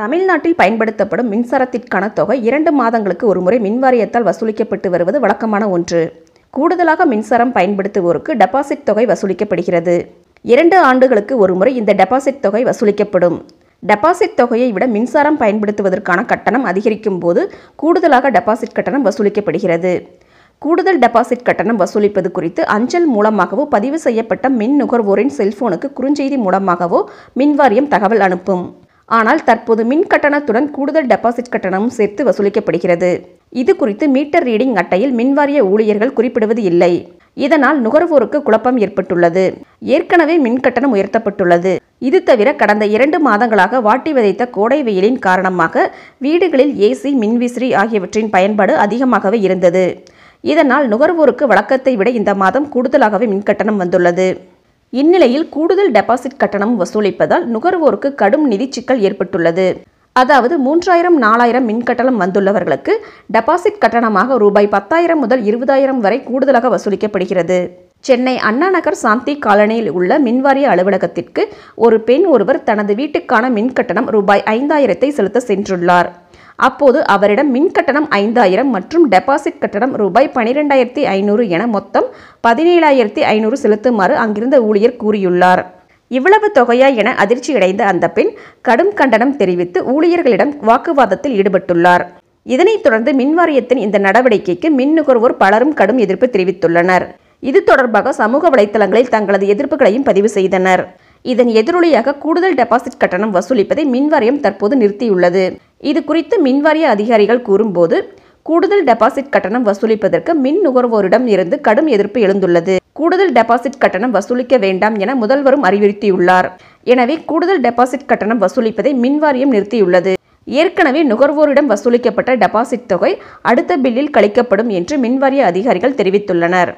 தமிழ்நாட்டில் பயன்படுத்தப்படும் மின்சாரத்திற்கான தொகை இரண்டு மாதங்களுக்கு ஒருமுறை மின்வாரியத்தால் வசூலிக்கப்பட்டு வருவது வழக்கமான ஒன்று கூடுதலாக மின்சாரம் பயன்படுத்துவோருக்கு டெபாசிட் தொகை வசூலிக்கப்படுகிறது இரண்டு ஆண்டுகளுக்கு ஒருமுறை இந்த டெபாசிட் தொகை வசூலிக்கப்படும் டெபாசிட் தொகையை விட மின்சாரம் பயன்படுத்துவதற்கான கட்டணம் அதிகரிக்கும் போது கூடுதலாக டெபாசிட் கட்டணம் வசூலிக்கப்படுகிறது கூடுதல் டெபாசிட் கட்டணம் வசூலிப்பது குறித்து அஞ்சல் மூலமாகவோ பதிவு செய்யப்பட்ட மின் நுகர்வோரின் செல்போனுக்கு குறுஞ்செய்தி மூலமாகவோ மின்வாரியம் தகவல் அனுப்பும் ஆனால் தற்போது மின் கட்டணத்துடன் கூடுதல் டெபாசிட் கட்டணமும் சேர்த்து வசூலிக்கப்படுகிறது இது குறித்து மீட்டர் ரீடிங் அட்டையில் மின்வாரிய ஊழியர்கள் குறிப்பிடுவது இல்லை இதனால் நுகர்வோருக்கு குழப்பம் ஏற்பட்டுள்ளது ஏற்கனவே மின்கட்டணம் உயர்த்தப்பட்டுள்ளது இது தவிர கடந்த இரண்டு மாதங்களாக வாட்டி விதைத்த கோடை வெயிலின் காரணமாக வீடுகளில் ஏசி மின்விசிறி ஆகியவற்றின் பயன்பாடு அதிகமாகவே இருந்தது இதனால் நுகர்வோருக்கு வழக்கத்தை விட இந்த மாதம் கூடுதலாகவே மின்கட்டணம் வந்துள்ளது இந்நிலையில் கூடுதல் டெபாசிட் கட்டணம் வசூலிப்பதால் நுகர்வோருக்கு கடும் நிதி சிக்கல் ஏற்பட்டுள்ளது அதாவது மூன்றாயிரம் நாலாயிரம் மின்கட்டணம் வந்துள்ளவர்களுக்கு டெபாசிட் கட்டணமாக ரூபாய் பத்தாயிரம் முதல் இருபதாயிரம் வரை கூடுதலாக வசூலிக்கப்படுகிறது சென்னை அண்ணா நகர் சாந்தி காலனியில் உள்ள மின்வாரிய அலுவலகத்திற்கு ஒரு பெண் ஒருவர் தனது வீட்டுக்கான மின்கட்டணம் ரூபாய் ஐந்தாயிரத்தை செலுத்த சென்றுள்ளார் அப்போது அவரிடம் மின் கட்டணம் ஐந்தாயிரம் மற்றும் டெபாசிட் கட்டணம் ரூபாய் பனிரெண்டாயிரத்தி ஐநூறு என மொத்தம் பதினேழாயிரத்தி ஐநூறு செலுத்துமாறு அங்கிருந்த ஊழியர் கூறியுள்ளார் இவ்வளவு தொகையா என அதிர்ச்சியடைந்த அந்த பெண் கடும் கண்டனம் தெரிவித்து ஊழியர்களிடம் வாக்குவாதத்தில் ஈடுபட்டுள்ளார் இதனைத் தொடர்ந்து மின்வாரியத்தின் இந்த நடவடிக்கைக்கு மின் நுகர்வோர் பலரும் கடும் எதிர்ப்பு தெரிவித்துள்ளனர் இது தொடர்பாக சமூக வலைதளங்களில் தங்களது எதிர்ப்புகளையும் பதிவு செய்தனர் இதன் எதிரொலியாக கூடுதல் டெபாசிட் கட்டணம் வசூலிப்பதை மின்வாரியம் தற்போது நிறுத்தியுள்ளது இது குறித்து மின்வாரிய அதிகாரிகள் கூறும்போது கூடுதல் டெபாசிட் கட்டணம் வசூலிப்பதற்கு மின் நுகர்வோரிடம் இருந்து கடும் எதிர்ப்பு எழுந்துள்ளது கூடுதல் டெபாசிட் கட்டணம் வசூலிக்க வேண்டாம் என முதல்வரும் அறிவுறுத்தியுள்ளார் எனவே கூடுதல் டெபாசிட் கட்டணம் வசூலிப்பதை மின்வாரியம் நிறுத்தியுள்ளது ஏற்கனவே நுகர்வோரிடம் வசூலிக்கப்பட்ட டெபாசிட் தொகை அடுத்த பில்லில் கழிக்கப்படும் என்று மின்வாரிய அதிகாரிகள் தெரிவித்துள்ளனர்